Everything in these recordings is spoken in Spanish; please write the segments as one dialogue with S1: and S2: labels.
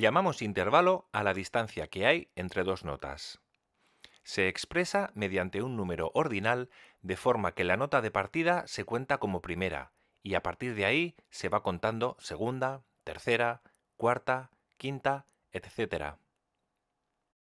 S1: llamamos intervalo a la distancia que hay entre dos notas. Se expresa mediante un número ordinal de forma que la nota de partida se cuenta como primera y a partir de ahí se va contando segunda, tercera, cuarta, quinta, etc.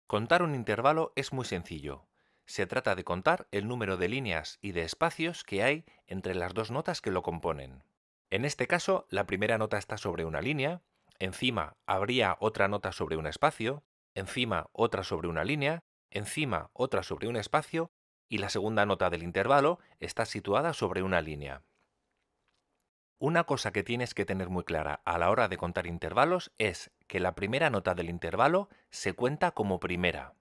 S1: Contar un intervalo es muy sencillo. Se trata de contar el número de líneas y de espacios que hay entre las dos notas que lo componen. En este caso, la primera nota está sobre una línea, encima habría otra nota sobre un espacio, encima otra sobre una línea, encima otra sobre un espacio y la segunda nota del intervalo está situada sobre una línea. Una cosa que tienes que tener muy clara a la hora de contar intervalos es que la primera nota del intervalo se cuenta como primera.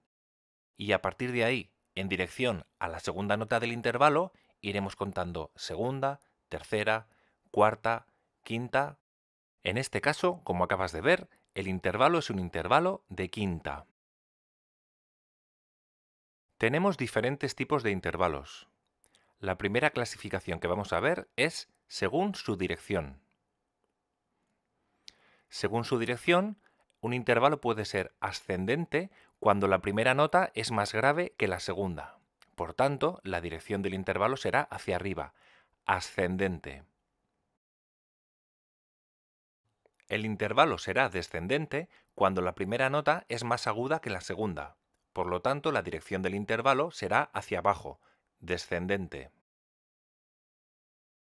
S1: Y a partir de ahí, en dirección a la segunda nota del intervalo, iremos contando segunda, tercera, cuarta, quinta, en este caso, como acabas de ver, el intervalo es un intervalo de quinta. Tenemos diferentes tipos de intervalos. La primera clasificación que vamos a ver es según su dirección. Según su dirección, un intervalo puede ser ascendente cuando la primera nota es más grave que la segunda. Por tanto, la dirección del intervalo será hacia arriba, ascendente. El intervalo será descendente cuando la primera nota es más aguda que la segunda. Por lo tanto, la dirección del intervalo será hacia abajo, descendente.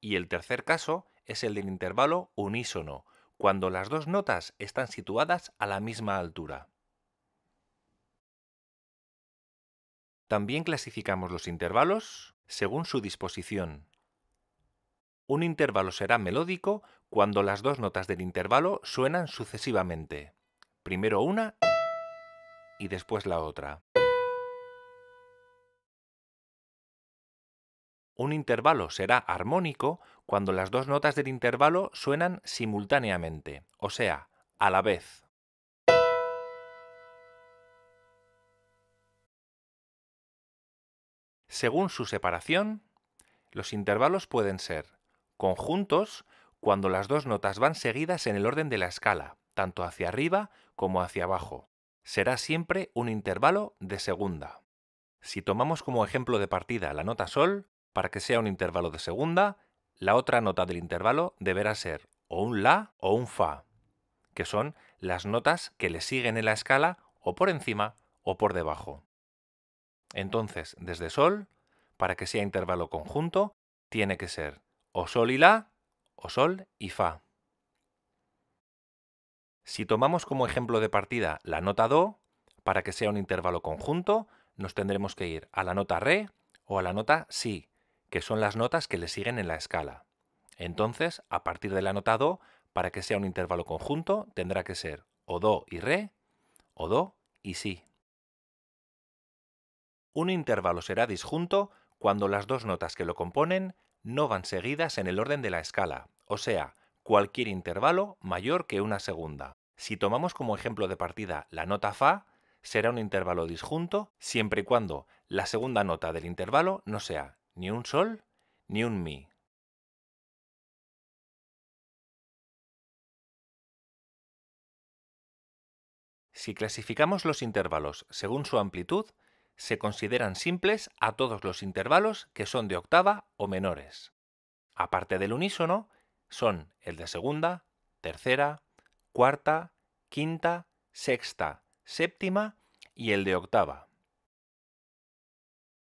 S1: Y el tercer caso es el del intervalo unísono, cuando las dos notas están situadas a la misma altura. También clasificamos los intervalos según su disposición. Un intervalo será melódico cuando las dos notas del intervalo suenan sucesivamente, primero una y después la otra. Un intervalo será armónico cuando las dos notas del intervalo suenan simultáneamente, o sea, a la vez. Según su separación, los intervalos pueden ser conjuntos cuando las dos notas van seguidas en el orden de la escala, tanto hacia arriba como hacia abajo. Será siempre un intervalo de segunda. Si tomamos como ejemplo de partida la nota sol, para que sea un intervalo de segunda, la otra nota del intervalo deberá ser o un la o un fa, que son las notas que le siguen en la escala o por encima o por debajo. Entonces, desde sol, para que sea intervalo conjunto, tiene que ser o sol y la o Sol y Fa. Si tomamos como ejemplo de partida la nota Do, para que sea un intervalo conjunto, nos tendremos que ir a la nota Re o a la nota Si, que son las notas que le siguen en la escala. Entonces, a partir de la nota Do, para que sea un intervalo conjunto, tendrá que ser o Do y Re, o Do y Si. Un intervalo será disjunto cuando las dos notas que lo componen no van seguidas en el orden de la escala, o sea, cualquier intervalo mayor que una segunda. Si tomamos como ejemplo de partida la nota Fa, será un intervalo disjunto siempre y cuando la segunda nota del intervalo no sea ni un Sol ni un Mi. Si clasificamos los intervalos según su amplitud, se consideran simples a todos los intervalos que son de octava o menores. Aparte del unísono, son el de segunda, tercera, cuarta, quinta, sexta, séptima y el de octava.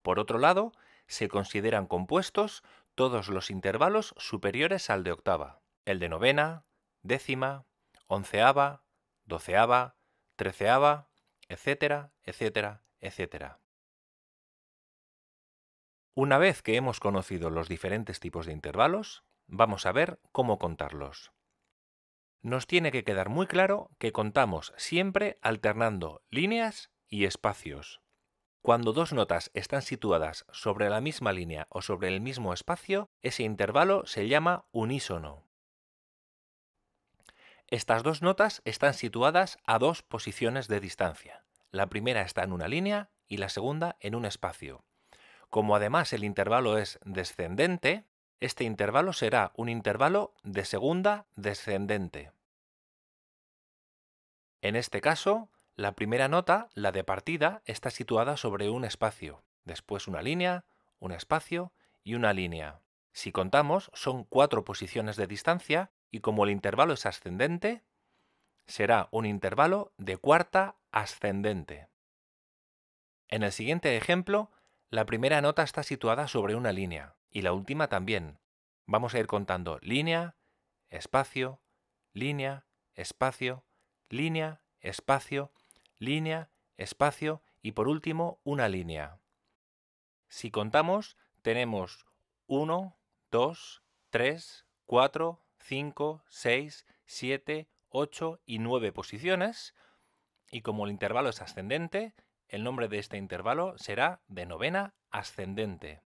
S1: Por otro lado, se consideran compuestos todos los intervalos superiores al de octava, el de novena, décima, onceava, doceava, treceava, etcétera, etcétera, etc. Una vez que hemos conocido los diferentes tipos de intervalos, vamos a ver cómo contarlos. Nos tiene que quedar muy claro que contamos siempre alternando líneas y espacios. Cuando dos notas están situadas sobre la misma línea o sobre el mismo espacio, ese intervalo se llama unísono. Estas dos notas están situadas a dos posiciones de distancia. La primera está en una línea y la segunda en un espacio. Como además el intervalo es descendente, este intervalo será un intervalo de segunda descendente. En este caso, la primera nota, la de partida, está situada sobre un espacio, después una línea, un espacio y una línea. Si contamos, son cuatro posiciones de distancia y como el intervalo es ascendente, será un intervalo de cuarta ascendente. En el siguiente ejemplo, la primera nota está situada sobre una línea y la última también. Vamos a ir contando línea, espacio, línea, espacio, línea, espacio, línea, espacio y por último una línea. Si contamos, tenemos 1, 2, 3, 4, 5, 6, 7, 8 y 9 posiciones, y como el intervalo es ascendente, el nombre de este intervalo será de novena ascendente.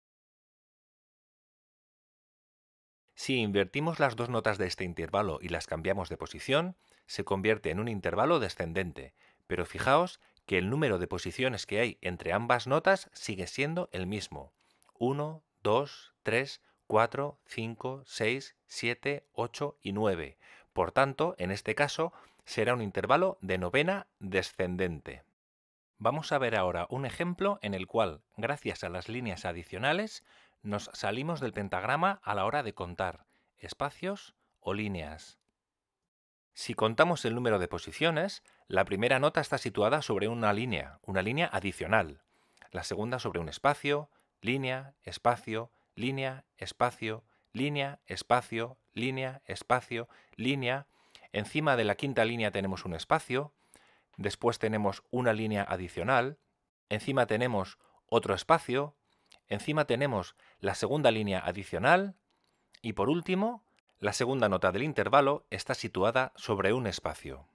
S1: Si invertimos las dos notas de este intervalo y las cambiamos de posición, se convierte en un intervalo descendente, pero fijaos que el número de posiciones que hay entre ambas notas sigue siendo el mismo. 1, 2, 3, 4, 5, 6, 7, 8 y 9. Por tanto, en este caso, será un intervalo de novena descendente. Vamos a ver ahora un ejemplo en el cual, gracias a las líneas adicionales, nos salimos del pentagrama a la hora de contar espacios o líneas. Si contamos el número de posiciones, la primera nota está situada sobre una línea, una línea adicional, la segunda sobre un espacio, línea, espacio, línea, espacio, línea, espacio, línea, espacio, línea. Encima de la quinta línea tenemos un espacio, después tenemos una línea adicional, encima tenemos otro espacio, encima tenemos la segunda línea adicional y por último, la segunda nota del intervalo está situada sobre un espacio.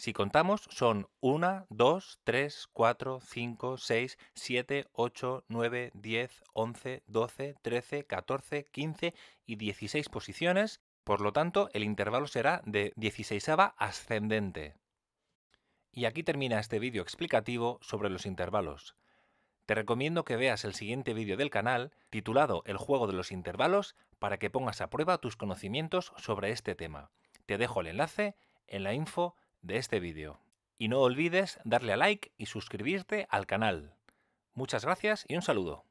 S1: Si contamos, son 1, 2, 3, 4, 5, 6, 7, 8, 9, 10, 11, 12, 13, 14, 15 y 16 posiciones. Por lo tanto, el intervalo será de 16 ascendente. Y aquí termina este vídeo explicativo sobre los intervalos. Te recomiendo que veas el siguiente vídeo del canal, titulado El juego de los intervalos, para que pongas a prueba tus conocimientos sobre este tema. Te dejo el enlace en la info de este vídeo. Y no olvides darle a like y suscribirte al canal. Muchas gracias y un saludo.